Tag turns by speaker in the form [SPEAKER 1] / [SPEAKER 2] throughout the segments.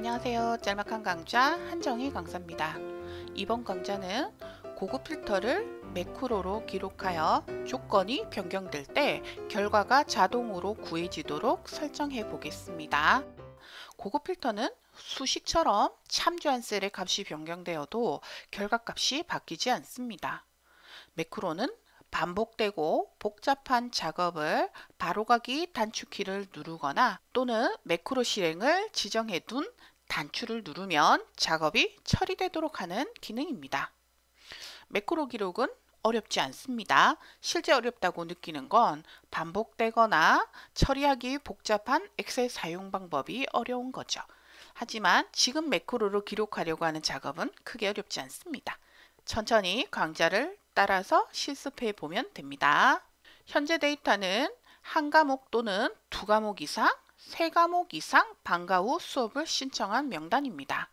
[SPEAKER 1] 안녕하세요. 짤막한 강좌 한정희 강사입니다. 이번 강좌는 고급 필터를 매크로로 기록하여 조건이 변경될 때 결과가 자동으로 구해지도록 설정해 보겠습니다. 고급 필터는 수식처럼 참조한 셀의 값이 변경되어도 결과값이 바뀌지 않습니다. 매크로는 반복되고 복잡한 작업을 바로가기 단축키를 누르거나 또는 매크로 실행을 지정해 둔 단추를 누르면 작업이 처리되도록 하는 기능입니다. 매크로 기록은 어렵지 않습니다. 실제 어렵다고 느끼는 건 반복되거나 처리하기 복잡한 엑셀 사용 방법이 어려운 거죠. 하지만 지금 매크로로 기록하려고 하는 작업은 크게 어렵지 않습니다. 천천히 강좌를 따라서 실습해 보면 됩니다. 현재 데이터는 한 과목 또는 두 과목 이상 세과목 이상 방과 후 수업을 신청한 명단입니다.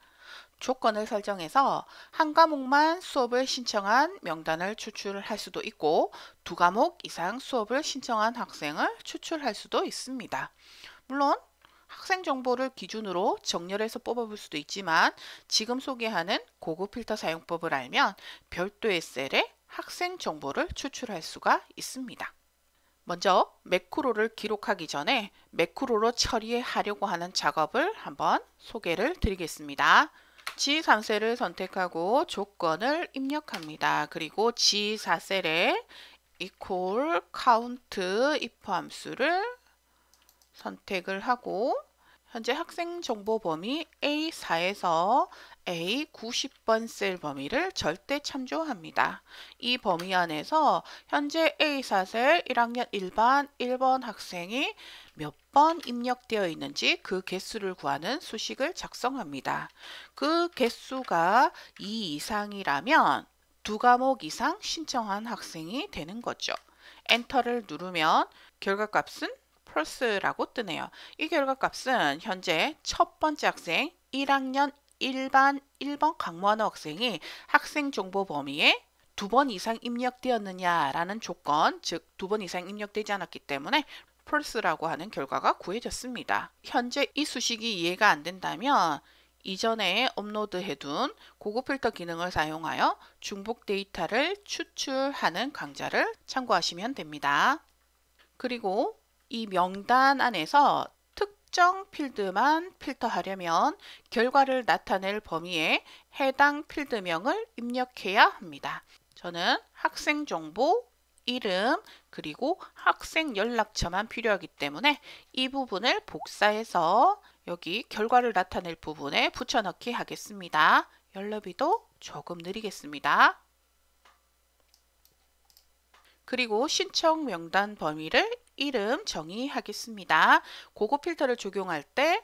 [SPEAKER 1] 조건을 설정해서 한 과목만 수업을 신청한 명단을 추출할 수도 있고 두 과목 이상 수업을 신청한 학생을 추출할 수도 있습니다. 물론 학생 정보를 기준으로 정렬해서 뽑아볼 수도 있지만 지금 소개하는 고급 필터 사용법을 알면 별도의 셀에 학생 정보를 추출할 수가 있습니다. 먼저 매크로를 기록하기 전에 매크로로 처리하려고 하는 작업을 한번 소개를 드리겠습니다. G3셀을 선택하고 조건을 입력합니다. 그리고 G4셀에 equal count if 함수를 선택을 하고 현재 학생 정보 범위 A4에서 A90번 셀 범위를 절대 참조합니다. 이 범위 안에서 현재 A4 셀 1학년 1반 1번 학생이 몇 번 입력되어 있는지 그 개수를 구하는 수식을 작성합니다. 그 개수가 2 이상이라면 두 과목 이상 신청한 학생이 되는 거죠. 엔터를 누르면 결과값은 f 스라고 뜨네요. 이 결과값은 현재 첫 번째 학생 1학년 일반 1번 강무하 학생이 학생 정보 범위에 두 번 이상 입력되었느냐라는 조건, 즉 두 번 이상 입력되지 않았기 때문에 f 스라고 하는 결과가 구해졌습니다. 현재 이 수식이 이해가 안 된다면 이전에 업로드해둔 고급 필터 기능을 사용하여 중복 데이터를 추출하는 강좌를 참고하시면 됩니다. 그리고 이 명단 안에서 특정 필드만 필터하려면 결과를 나타낼 범위에 해당 필드명을 입력해야 합니다. 저는 학생 정보, 이름, 그리고 학생 연락처만 필요하기 때문에 이 부분을 복사해서 여기 결과를 나타낼 부분에 붙여넣기 하겠습니다. 연료비도 조금 느리겠습니다. 그리고 신청 명단 범위를 이름 정의하겠습니다. 고급 필터를 적용할 때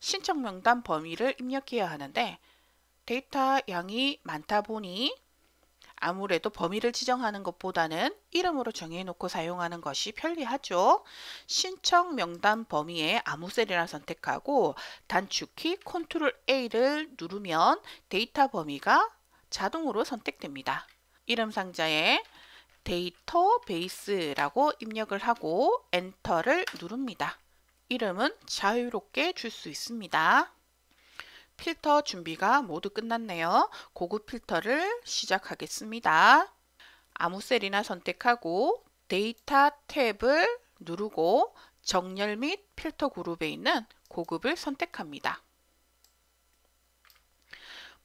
[SPEAKER 1] 신청 명단 범위를 입력해야 하는데 데이터 양이 많다 보니 아무래도 범위를 지정하는 것보다는 이름으로 정해놓고 사용하는 것이 편리하죠. 신청 명단 범위에 아무 셀이나 선택하고 단축키 Ctrl A를 누르면 데이터 범위가 자동으로 선택됩니다. 이름 상자에 데이터베이스라고 입력을 하고 엔터를 누릅니다. 이름은 자유롭게 줄 수 있습니다. 필터 준비가 모두 끝났네요. 고급 필터를 시작하겠습니다. 아무 셀이나 선택하고 데이터 탭을 누르고 정렬 및 필터 그룹에 있는 고급을 선택합니다.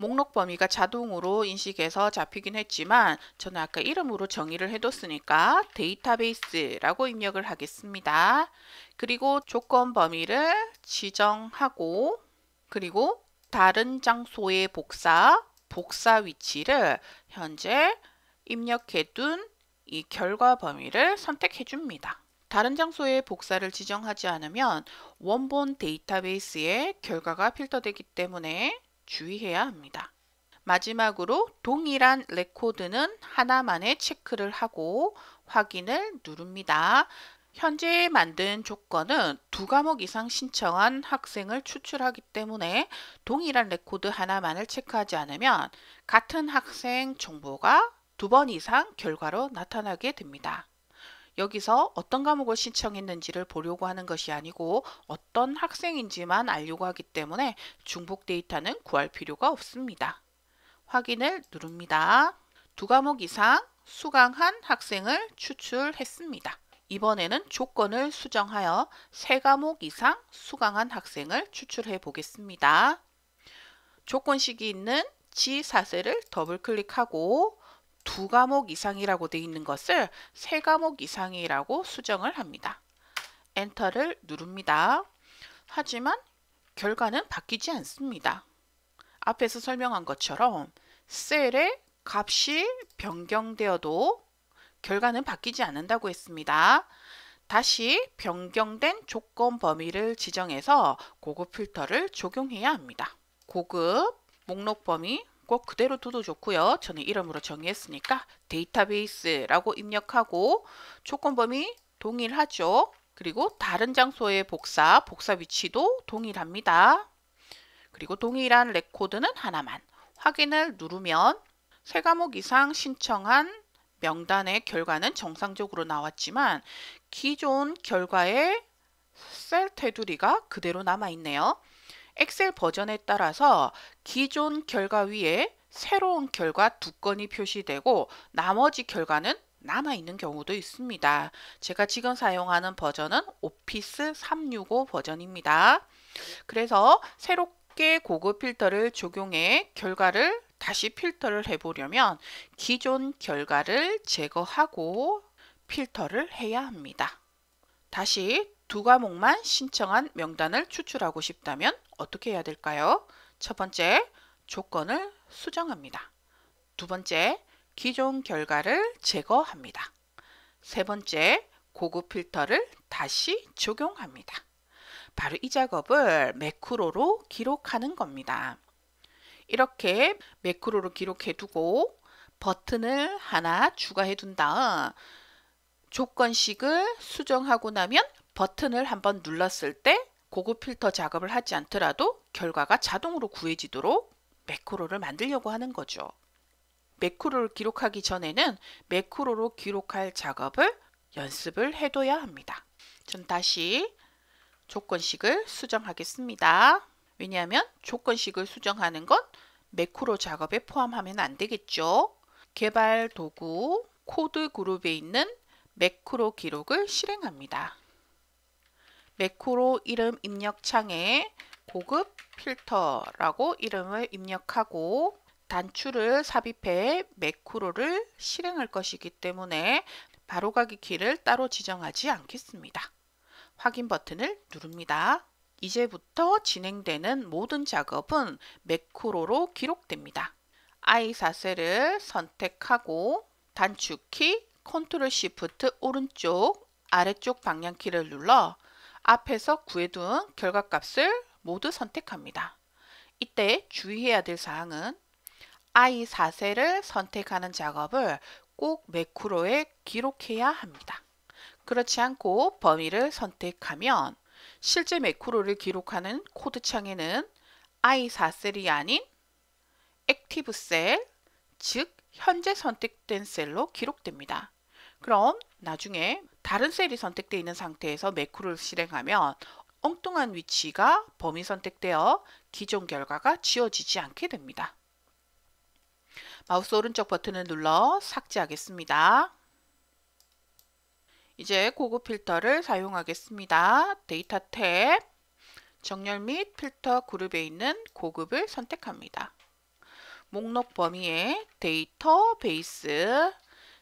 [SPEAKER 1] 목록 범위가 자동으로 인식해서 잡히긴 했지만 저는 아까 이름으로 정의를 해뒀으니까 데이터베이스라고 입력을 하겠습니다. 그리고 조건 범위를 지정하고 그리고 다른 장소의 복사, 복사 위치를 현재 입력해둔 이 결과 범위를 선택해 줍니다. 다른 장소에 복사를 지정하지 않으면 원본 데이터베이스의 결과가 필터되기 때문에 주의해야 합니다. 마지막으로 동일한 레코드는 하나만의 체크를 하고 확인을 누릅니다. 현재 만든 조건은 두 과목 이상 신청한 학생을 추출하기 때문에 동일한 레코드 하나만을 체크하지 않으면 같은 학생 정보가 두 번 이상 결과로 나타나게 됩니다. 여기서 어떤 과목을 신청했는지를 보려고 하는 것이 아니고 어떤 학생인지만 알려고 하기 때문에 중복 데이터는 구할 필요가 없습니다. 확인을 누릅니다. 두 과목 이상 수강한 학생을 추출했습니다. 이번에는 조건을 수정하여 세 과목 이상 수강한 학생을 추출해 보겠습니다. 조건식이 있는 g 4세를 더블클릭하고 두 과목 이상이라고 되어 있는 것을 세 과목 이상이라고 수정을 합니다. 엔터를 누릅니다. 하지만 결과는 바뀌지 않습니다. 앞에서 설명한 것처럼 셀의 값이 변경되어도 결과는 바뀌지 않는다고 했습니다. 다시 변경된 조건 범위를 지정해서 고급 필터를 적용해야 합니다. 고급, 목록 범위, 꼭 그대로 둬도 좋고요. 저는 이름으로 정의했으니까 데이터베이스라고 입력하고 조건범위 동일하죠. 그리고 다른 장소의 복사, 복사 위치도 동일합니다. 그리고 동일한 레코드는 하나만 확인을 누르면 세 과목 이상 신청한 명단의 결과는 정상적으로 나왔지만 기존 결과에셀 테두리가 그대로 남아있네요. 엑셀 버전에 따라서 기존 결과 위에 새로운 결과 두 건이 표시되고 나머지 결과는 남아있는 경우도 있습니다. 제가 지금 사용하는 버전은 오피스 365 버전입니다. 그래서 새롭게 고급 필터를 적용해 결과를 다시 필터를 해보려면 기존 결과를 제거하고 필터를 해야 합니다. 다시 두 과목만 신청한 명단을 추출하고 싶다면 어떻게 해야 될까요? 첫 번째, 조건을 수정합니다. 두 번째, 기존 결과를 제거합니다. 세 번째, 고급 필터를 다시 적용합니다. 바로 이 작업을 매크로로 기록하는 겁니다. 이렇게 매크로로 기록해 두고 버튼을 하나 추가해 둔 다음 조건식을 수정하고 나면 버튼을 한번 눌렀을 때 고급 필터 작업을 하지 않더라도 결과가 자동으로 구해지도록 매크로를 만들려고 하는 거죠. 매크로를 기록하기 전에는 매크로로 기록할 작업을 연습을 해둬야 합니다. 전 다시 조건식을 수정하겠습니다. 왜냐하면 조건식을 수정하는 건 매크로 작업에 포함하면 안 되겠죠. 개발 도구 코드 그룹에 있는 매크로 기록을 실행합니다. 매크로 이름 입력 창에 고급 필터라고 이름을 입력하고 단추를 삽입해 매크로를 실행할 것이기 때문에 바로가기 키를 따로 지정하지 않겠습니다. 확인 버튼을 누릅니다. 이제부터 진행되는 모든 작업은 매크로로 기록됩니다. I4셀을 선택하고 단축키 Ctrl Shift 오른쪽 아래쪽 방향키를 눌러 앞에서 구해둔 결과값을 모두 선택합니다. 이때 주의해야 될 사항은 i4세를 선택하는 작업을 꼭 매크로에 기록해야 합니다. 그렇지 않고 범위를 선택하면 실제 매크로를 기록하는 코드창에는 i4셀이 아닌 액티브 셀, 즉 현재 선택된 셀로 기록됩니다. 그럼 나중에 다른 셀이 선택되어 있는 상태에서 매크로를 실행하면 엉뚱한 위치가 범위 선택되어 기존 결과가 지워지지 않게 됩니다. 마우스 오른쪽 버튼을 눌러 삭제하겠습니다. 이제 고급 필터를 사용하겠습니다. 데이터 탭, 정렬 및 필터 그룹에 있는 고급을 선택합니다. 목록 범위에 데이터 베이스,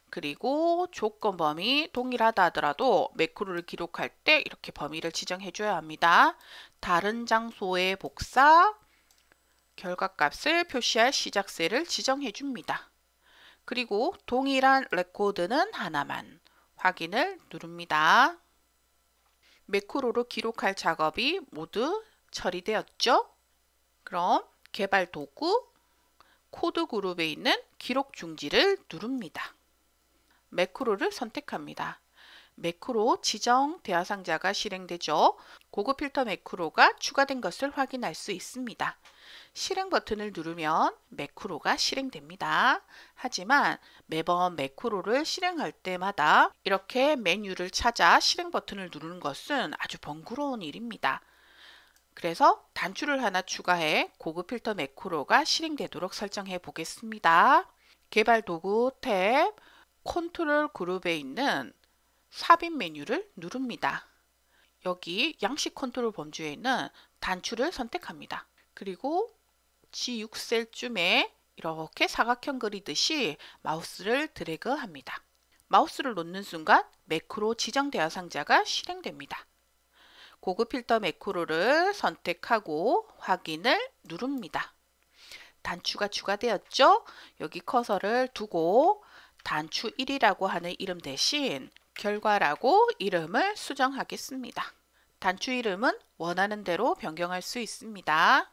[SPEAKER 1] 그리고 조건 범위 동일하다 하더라도 매크로를 기록할 때 이렇게 범위를 지정해 줘야 합니다. 다른 장소의 복사, 결과값을 표시할 시작셀을 지정해 줍니다. 그리고 동일한 레코드는 하나만 확인을 누릅니다. 매크로로 기록할 작업이 모두 처리되었죠? 그럼 개발 도구, 코드 그룹에 있는 기록 중지를 누릅니다. 매크로를 선택합니다. 매크로 지정 대화 상자가 실행되죠. 고급 필터 매크로가 추가된 것을 확인할 수 있습니다. 실행 버튼을 누르면 매크로가 실행됩니다. 하지만 매번 매크로를 실행할 때마다 이렇게 메뉴를 찾아 실행 버튼을 누르는 것은 아주 번거로운 일입니다. 그래서 단추를 하나 추가해 고급 필터 매크로가 실행되도록 설정해 보겠습니다. 개발 도구 탭 컨트롤 그룹에 있는 삽입 메뉴를 누릅니다. 여기 양식 컨트롤 범주에 있는 단추를 선택합니다. 그리고 G6셀쯤에 이렇게 사각형 그리듯이 마우스를 드래그합니다. 마우스를 놓는 순간 매크로 지정 대화 상자가 실행됩니다. 고급 필터 매크로를 선택하고 확인을 누릅니다. 단추가 추가되었죠? 여기 커서를 두고 단추 1이라고 하는 이름 대신 결과라고 이름을 수정하겠습니다. 단추 이름은 원하는 대로 변경할 수 있습니다.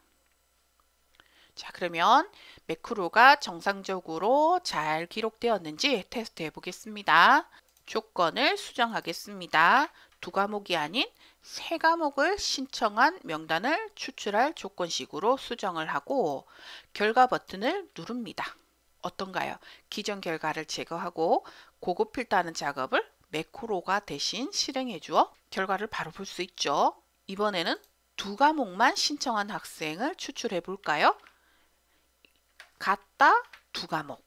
[SPEAKER 1] 자 그러면 매크로가 정상적으로 잘 기록되었는지 테스트해 보겠습니다. 조건을 수정하겠습니다. 두 과목이 아닌 세 과목을 신청한 명단을 추출할 조건식으로 수정을 하고 결과 버튼을 누릅니다. 어떤가요? 기존 결과를 제거하고 고급 필터하는 작업을 매크로가 대신 실행해 주어 결과를 바로 볼 수 있죠. 이번에는 두 과목만 신청한 학생을 추출해 볼까요? 같다 두 과목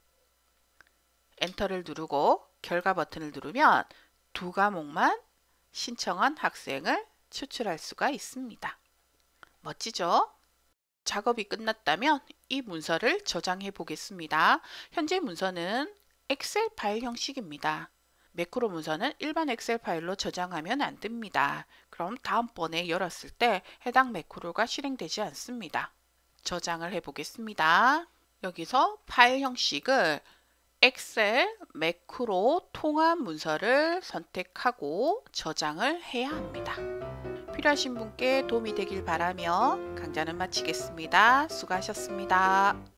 [SPEAKER 1] 엔터를 누르고 결과 버튼을 누르면 두 과목만 신청한 학생을 추출할 수가 있습니다. 멋지죠? 작업이 끝났다면 이 문서를 저장해 보겠습니다. 현재 문서는 엑셀 파일 형식입니다. 매크로 문서는 일반 엑셀 파일로 저장하면 안 됩니다. 그럼 다음번에 열었을 때 해당 매크로가 실행되지 않습니다. 저장을 해 보겠습니다. 여기서 파일 형식을 엑셀 매크로 통합 문서를 선택하고 저장을 해야 합니다. 필요하신 분께 도움이 되길 바라며 강좌는 마치겠습니다. 수고하셨습니다.